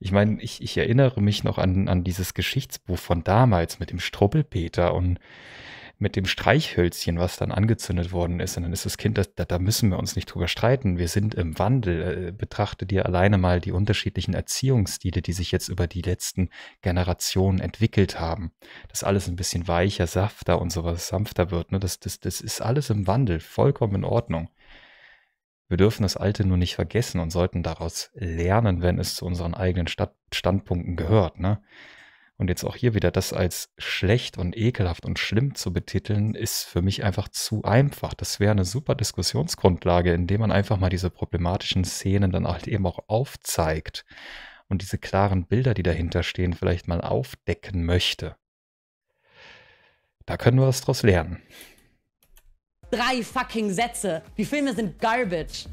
Ich meine, ich, ich erinnere mich noch an, an dieses Geschichtsbuch von damals mit dem Strubbelpeter und mit dem Streichhölzchen, was dann angezündet worden ist. Und dann ist das Kind, da, da müssen wir uns nicht drüber streiten. Wir sind im Wandel. Äh, betrachte dir alleine mal die unterschiedlichen Erziehungsstile, die sich jetzt über die letzten Generationen entwickelt haben. Dass alles ein bisschen weicher, safter und sowas sanfter wird. Ne? Das, das, das ist alles im Wandel. Vollkommen in Ordnung. Wir dürfen das Alte nur nicht vergessen und sollten daraus lernen, wenn es zu unseren eigenen Stadt Standpunkten gehört. Ne? Und jetzt auch hier wieder das als schlecht und ekelhaft und schlimm zu betiteln, ist für mich einfach zu einfach. Das wäre eine super Diskussionsgrundlage, indem man einfach mal diese problematischen Szenen dann halt eben auch aufzeigt und diese klaren Bilder, die dahinter stehen, vielleicht mal aufdecken möchte. Da können wir was draus lernen drei fucking Sätze. Die Filme sind garbage.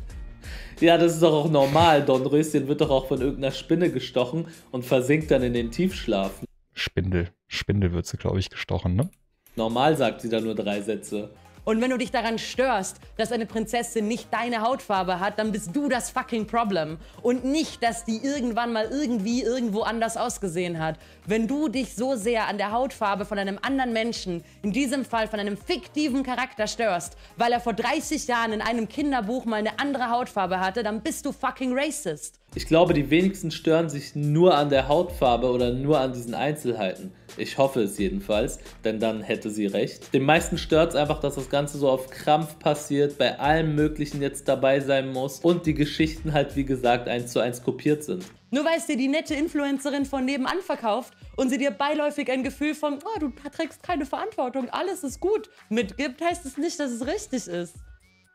Ja, das ist doch auch normal. Don Dornröschen wird doch auch von irgendeiner Spinne gestochen und versinkt dann in den Tiefschlaf. Spindel. Spindel wird sie, glaube ich, gestochen, ne? Normal sagt sie da nur drei Sätze. Und wenn du dich daran störst, dass eine Prinzessin nicht deine Hautfarbe hat, dann bist du das fucking Problem. Und nicht, dass die irgendwann mal irgendwie irgendwo anders ausgesehen hat. Wenn du dich so sehr an der Hautfarbe von einem anderen Menschen, in diesem Fall von einem fiktiven Charakter störst, weil er vor 30 Jahren in einem Kinderbuch mal eine andere Hautfarbe hatte, dann bist du fucking racist. Ich glaube, die wenigsten stören sich nur an der Hautfarbe oder nur an diesen Einzelheiten. Ich hoffe es jedenfalls, denn dann hätte sie recht. Den meisten stört es einfach, dass das Ganze so auf Krampf passiert, bei allem Möglichen jetzt dabei sein muss und die Geschichten halt wie gesagt eins zu eins kopiert sind. Nur weil es dir die nette Influencerin von nebenan verkauft und sie dir beiläufig ein Gefühl von, oh, du trägst keine Verantwortung, alles ist gut mitgibt, heißt es nicht, dass es richtig ist.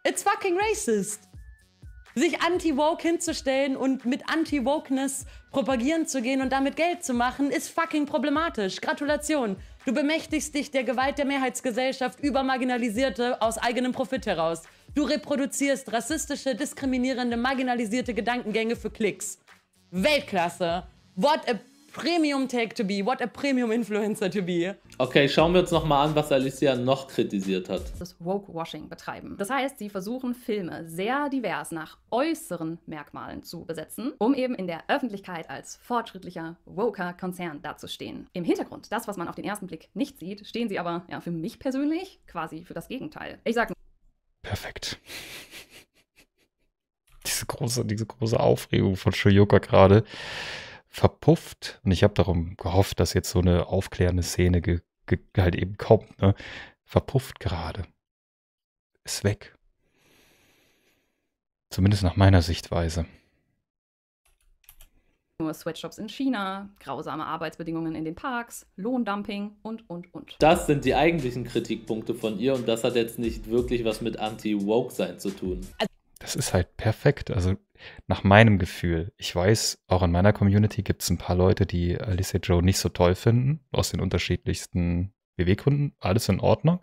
It's fucking racist sich anti-woke hinzustellen und mit anti-wokeness propagieren zu gehen und damit Geld zu machen, ist fucking problematisch. Gratulation. Du bemächtigst dich der Gewalt der Mehrheitsgesellschaft über Marginalisierte aus eigenem Profit heraus. Du reproduzierst rassistische, diskriminierende, marginalisierte Gedankengänge für Klicks. Weltklasse. What a Premium Take to be, what a Premium Influencer to be. Okay, schauen wir uns nochmal an, was Alicia noch kritisiert hat. Das Woke-Washing betreiben. Das heißt, sie versuchen Filme sehr divers nach äußeren Merkmalen zu besetzen, um eben in der Öffentlichkeit als fortschrittlicher, woker Konzern dazustehen. Im Hintergrund, das, was man auf den ersten Blick nicht sieht, stehen sie aber, ja, für mich persönlich quasi für das Gegenteil. Ich sag... Perfekt diese große, diese große Aufregung von Shoyoka gerade verpufft. Und ich habe darum gehofft, dass jetzt so eine aufklärende Szene ge, ge, halt eben kommt. Ne? Verpufft gerade. Ist weg. Zumindest nach meiner Sichtweise. Nur Sweatshops in China, grausame Arbeitsbedingungen in den Parks, Lohndumping und, und, und. Das sind die eigentlichen Kritikpunkte von ihr und das hat jetzt nicht wirklich was mit Anti-Woke-Sein zu tun. Also das ist halt perfekt. Also nach meinem Gefühl, ich weiß, auch in meiner Community gibt es ein paar Leute, die Alicia Joe nicht so toll finden, aus den unterschiedlichsten Beweggründen, alles in Ordnung.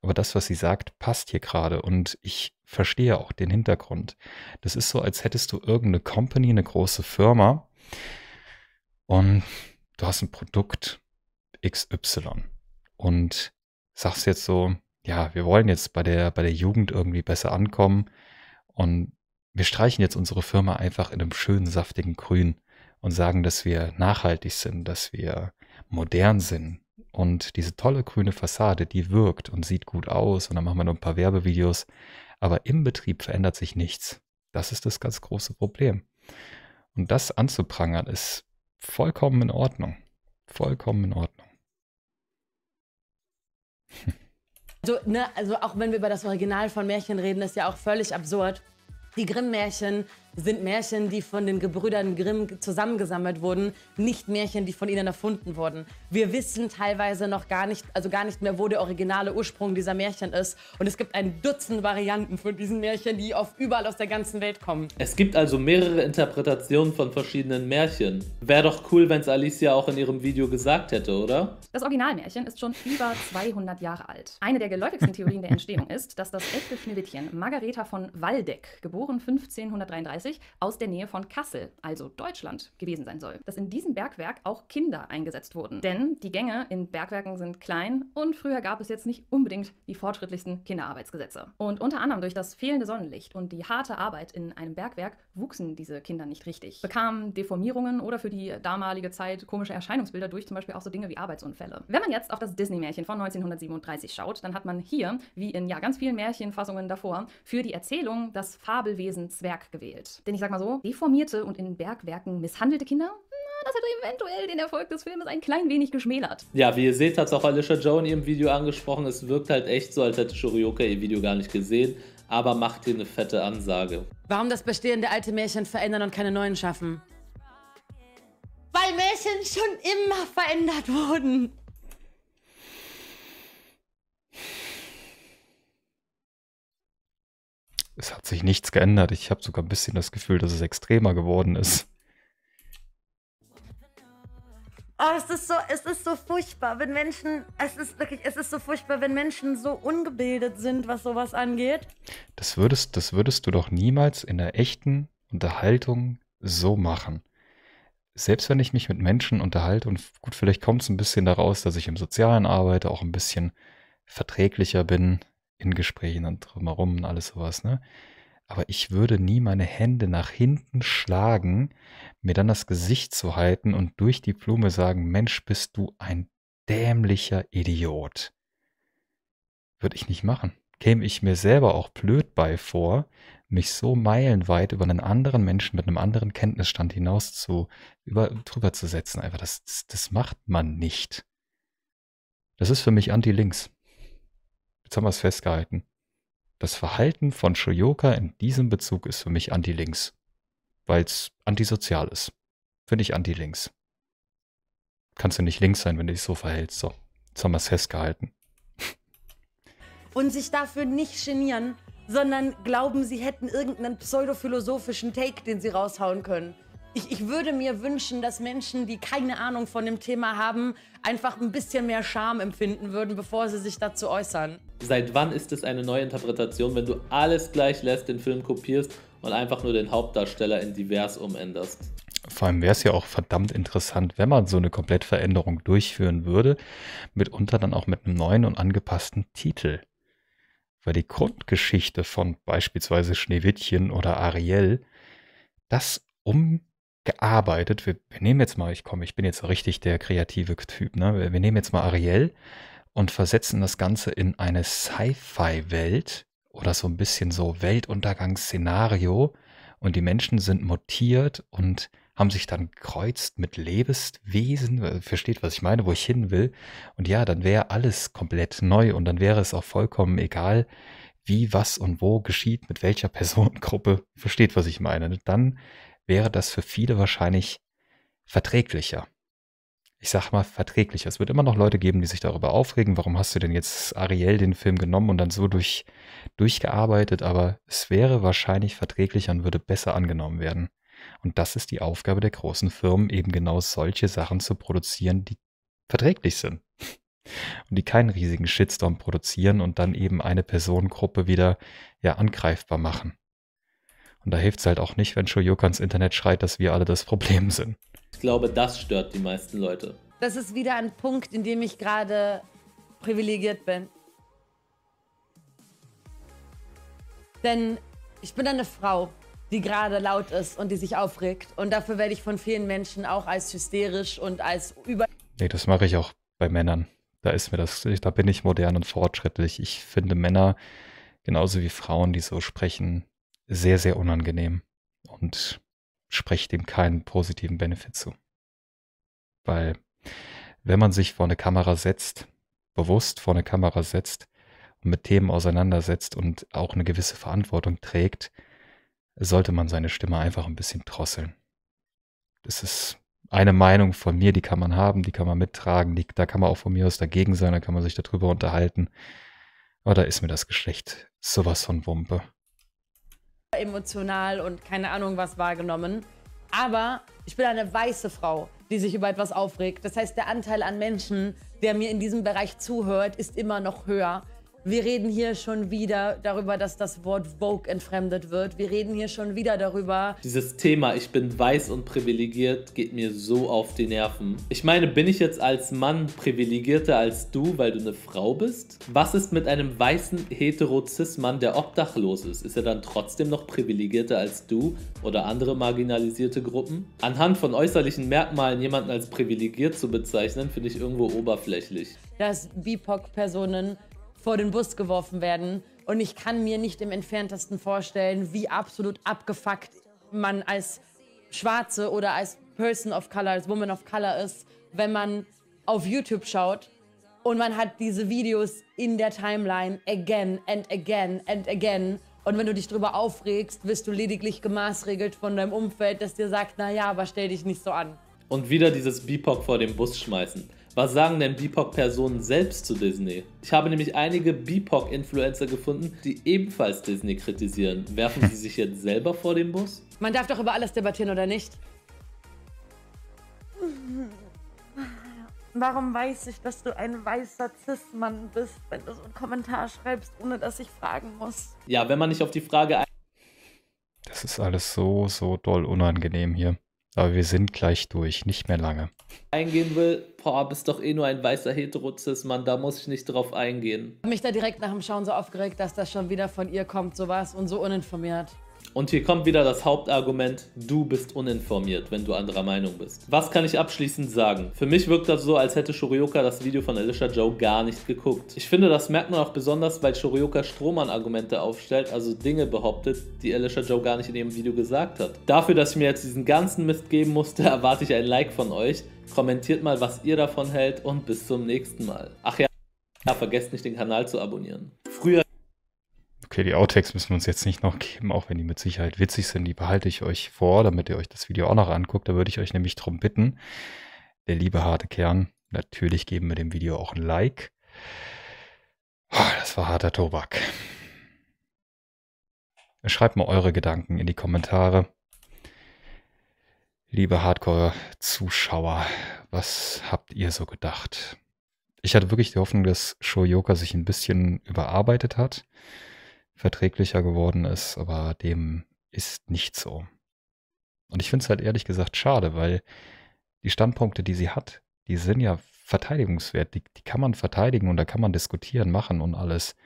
Aber das, was sie sagt, passt hier gerade und ich verstehe auch den Hintergrund. Das ist so, als hättest du irgendeine Company, eine große Firma und du hast ein Produkt XY und sagst jetzt so, ja, wir wollen jetzt bei der, bei der Jugend irgendwie besser ankommen und wir streichen jetzt unsere Firma einfach in einem schönen, saftigen Grün und sagen, dass wir nachhaltig sind, dass wir modern sind. Und diese tolle grüne Fassade, die wirkt und sieht gut aus. Und dann machen wir noch ein paar Werbevideos. Aber im Betrieb verändert sich nichts. Das ist das ganz große Problem. Und das anzuprangern ist vollkommen in Ordnung. Vollkommen in Ordnung. So, ne, also auch wenn wir über das Original von Märchen reden, ist ja auch völlig absurd. Die Grimm-Märchen sind Märchen, die von den Gebrüdern Grimm zusammengesammelt wurden, nicht Märchen, die von ihnen erfunden wurden. Wir wissen teilweise noch gar nicht, also gar nicht mehr, wo der originale Ursprung dieser Märchen ist. Und es gibt ein Dutzend Varianten von diesen Märchen, die auf überall aus der ganzen Welt kommen. Es gibt also mehrere Interpretationen von verschiedenen Märchen. Wäre doch cool, wenn es Alicia auch in ihrem Video gesagt hätte, oder? Das Originalmärchen ist schon über 200 Jahre alt. Eine der geläufigsten Theorien der Entstehung ist, dass das echte Schneewittchen Margareta von Waldeck, geboren 1533, 1937 aus der Nähe von Kassel, also Deutschland, gewesen sein soll. Dass in diesem Bergwerk auch Kinder eingesetzt wurden. Denn die Gänge in Bergwerken sind klein und früher gab es jetzt nicht unbedingt die fortschrittlichsten Kinderarbeitsgesetze. Und unter anderem durch das fehlende Sonnenlicht und die harte Arbeit in einem Bergwerk wuchsen diese Kinder nicht richtig, bekamen Deformierungen oder für die damalige Zeit komische Erscheinungsbilder durch zum Beispiel auch so Dinge wie Arbeitsunfälle. Wenn man jetzt auf das Disney-Märchen von 1937 schaut, dann hat man hier, wie in ja ganz vielen Märchenfassungen davor, für die Erzählung das Fabelwesen Zwerg gewählt. Denn ich sag mal so, deformierte und in Bergwerken misshandelte Kinder das hätte eventuell den Erfolg des Filmes ein klein wenig geschmälert. Ja, wie ihr seht, hat es auch Alicia Joe in ihrem Video angesprochen. Es wirkt halt echt so, als hätte Shurioka ihr Video gar nicht gesehen, aber macht hier eine fette Ansage. Warum das bestehende alte Märchen verändern und keine neuen schaffen? Weil Märchen schon immer verändert wurden. es hat sich nichts geändert. Ich habe sogar ein bisschen das Gefühl, dass es extremer geworden ist. Oh, es ist so, es ist so furchtbar, wenn Menschen, es ist wirklich, es ist so furchtbar, wenn Menschen so ungebildet sind, was sowas angeht. Das würdest, das würdest du doch niemals in der echten Unterhaltung so machen. Selbst wenn ich mich mit Menschen unterhalte und gut, vielleicht kommt es ein bisschen daraus, dass ich im Sozialen arbeite, auch ein bisschen verträglicher bin, in Gesprächen und drumherum und alles sowas, ne? Aber ich würde nie meine Hände nach hinten schlagen, mir dann das Gesicht zu halten und durch die Blume sagen, Mensch, bist du ein dämlicher Idiot. Würde ich nicht machen. Käme ich mir selber auch blöd bei vor, mich so meilenweit über einen anderen Menschen mit einem anderen Kenntnisstand hinaus zu, über, drüber zu setzen. Einfach, das, das, das macht man nicht. Das ist für mich anti-links. Jetzt haben wir es festgehalten. Das Verhalten von Shoyoka in diesem Bezug ist für mich anti-links, weil es antisozial ist. Finde ich anti-links. Kannst du nicht links sein, wenn du dich so verhältst. So, jetzt haben wir es festgehalten. Und sich dafür nicht genieren, sondern glauben, sie hätten irgendeinen pseudophilosophischen Take, den sie raushauen können. Ich, ich, würde mir wünschen, dass Menschen, die keine Ahnung von dem Thema haben, einfach ein bisschen mehr Scham empfinden würden, bevor sie sich dazu äußern seit wann ist es eine Neuinterpretation, wenn du alles gleich lässt, den Film kopierst und einfach nur den Hauptdarsteller in divers umänderst? Vor allem wäre es ja auch verdammt interessant, wenn man so eine Komplettveränderung durchführen würde, mitunter dann auch mit einem neuen und angepassten Titel. Weil die Grundgeschichte von beispielsweise Schneewittchen oder Ariel, das umgearbeitet, wir, wir nehmen jetzt mal, ich komme, ich bin jetzt richtig der kreative Typ, ne? wir, wir nehmen jetzt mal Ariel, und versetzen das Ganze in eine Sci-Fi-Welt oder so ein bisschen so Weltuntergangsszenario und die Menschen sind mutiert und haben sich dann kreuzt mit Lebeswesen. Äh, versteht, was ich meine, wo ich hin will. Und ja, dann wäre alles komplett neu und dann wäre es auch vollkommen egal, wie, was und wo geschieht, mit welcher Personengruppe, versteht, was ich meine. Dann wäre das für viele wahrscheinlich verträglicher ich sag mal, verträglicher. Es wird immer noch Leute geben, die sich darüber aufregen, warum hast du denn jetzt Ariel den Film genommen und dann so durch, durchgearbeitet, aber es wäre wahrscheinlich verträglicher und würde besser angenommen werden. Und das ist die Aufgabe der großen Firmen, eben genau solche Sachen zu produzieren, die verträglich sind. Und die keinen riesigen Shitstorm produzieren und dann eben eine Personengruppe wieder ja angreifbar machen. Und da hilft es halt auch nicht, wenn Shoyoka ins Internet schreit, dass wir alle das Problem sind glaube, das stört die meisten Leute. Das ist wieder ein Punkt, in dem ich gerade privilegiert bin. Denn ich bin eine Frau, die gerade laut ist und die sich aufregt. Und dafür werde ich von vielen Menschen auch als hysterisch und als über. Nee, das mache ich auch bei Männern. Da ist mir das, da bin ich modern und fortschrittlich. Ich finde Männer, genauso wie Frauen, die so sprechen, sehr, sehr unangenehm. Und spricht dem keinen positiven Benefit zu. Weil wenn man sich vor eine Kamera setzt, bewusst vor eine Kamera setzt und mit Themen auseinandersetzt und auch eine gewisse Verantwortung trägt, sollte man seine Stimme einfach ein bisschen drosseln. Das ist eine Meinung von mir, die kann man haben, die kann man mittragen, die, da kann man auch von mir aus dagegen sein, da kann man sich darüber unterhalten. Aber da ist mir das Geschlecht sowas von Wumpe emotional und keine Ahnung was wahrgenommen. Aber ich bin eine weiße Frau, die sich über etwas aufregt. Das heißt, der Anteil an Menschen, der mir in diesem Bereich zuhört, ist immer noch höher. Wir reden hier schon wieder darüber, dass das Wort Vogue entfremdet wird. Wir reden hier schon wieder darüber. Dieses Thema, ich bin weiß und privilegiert, geht mir so auf die Nerven. Ich meine, bin ich jetzt als Mann privilegierter als du, weil du eine Frau bist? Was ist mit einem weißen Hetero-Cis-Mann, der obdachlos ist? Ist er dann trotzdem noch privilegierter als du oder andere marginalisierte Gruppen? Anhand von äußerlichen Merkmalen jemanden als privilegiert zu bezeichnen, finde ich irgendwo oberflächlich. Dass BIPOC-Personen vor den Bus geworfen werden. Und ich kann mir nicht im entferntesten vorstellen, wie absolut abgefuckt man als Schwarze oder als Person of Color, als Woman of Color ist, wenn man auf YouTube schaut und man hat diese Videos in der Timeline again and again and again. Und wenn du dich drüber aufregst, wirst du lediglich gemaßregelt von deinem Umfeld, das dir sagt, naja, aber stell dich nicht so an. Und wieder dieses BIPOC vor dem Bus schmeißen. Was sagen denn BIPOC-Personen selbst zu Disney? Ich habe nämlich einige BIPOC-Influencer gefunden, die ebenfalls Disney kritisieren. Werfen sie sich jetzt selber vor den Bus? Man darf doch über alles debattieren, oder nicht? Warum weiß ich, dass du ein weißer Cis-Mann bist, wenn du so einen Kommentar schreibst, ohne dass ich fragen muss? Ja, wenn man nicht auf die Frage ein. Das ist alles so, so doll unangenehm hier. Aber wir sind gleich durch, nicht mehr lange. Eingehen will, boah, bist doch eh nur ein weißer heterozis Mann, da muss ich nicht drauf eingehen. Ich hab mich da direkt nach dem Schauen so aufgeregt, dass das schon wieder von ihr kommt, sowas und so uninformiert. Und hier kommt wieder das Hauptargument, du bist uninformiert, wenn du anderer Meinung bist. Was kann ich abschließend sagen? Für mich wirkt das so, als hätte Shurioka das Video von Alicia Joe gar nicht geguckt. Ich finde, das merkt man auch besonders, weil Shurioka Strohmann-Argumente aufstellt, also Dinge behauptet, die Alicia Joe gar nicht in ihrem Video gesagt hat. Dafür, dass ich mir jetzt diesen ganzen Mist geben musste, erwarte ich ein Like von euch. Kommentiert mal, was ihr davon hält und bis zum nächsten Mal. Ach ja, ja vergesst nicht den Kanal zu abonnieren. Früher Okay, die Outtakes müssen wir uns jetzt nicht noch geben, auch wenn die mit Sicherheit witzig sind. Die behalte ich euch vor, damit ihr euch das Video auch noch anguckt. Da würde ich euch nämlich drum bitten. Der liebe harte Kern, natürlich geben wir dem Video auch ein Like. Ah, das war harter Tobak. Schreibt mal eure Gedanken in die Kommentare. Liebe Hardcore-Zuschauer, was habt ihr so gedacht? Ich hatte wirklich die Hoffnung, dass Shoyoka sich ein bisschen überarbeitet hat verträglicher geworden ist, aber dem ist nicht so. Und ich finde es halt ehrlich gesagt schade, weil die Standpunkte, die sie hat, die sind ja verteidigungswert. Die, die kann man verteidigen und da kann man diskutieren, machen und alles.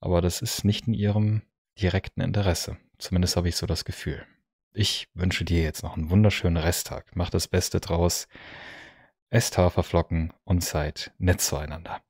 Aber das ist nicht in ihrem direkten Interesse. Zumindest habe ich so das Gefühl. Ich wünsche dir jetzt noch einen wunderschönen Resttag. Mach das Beste draus. Esst Haferflocken und seid nett zueinander.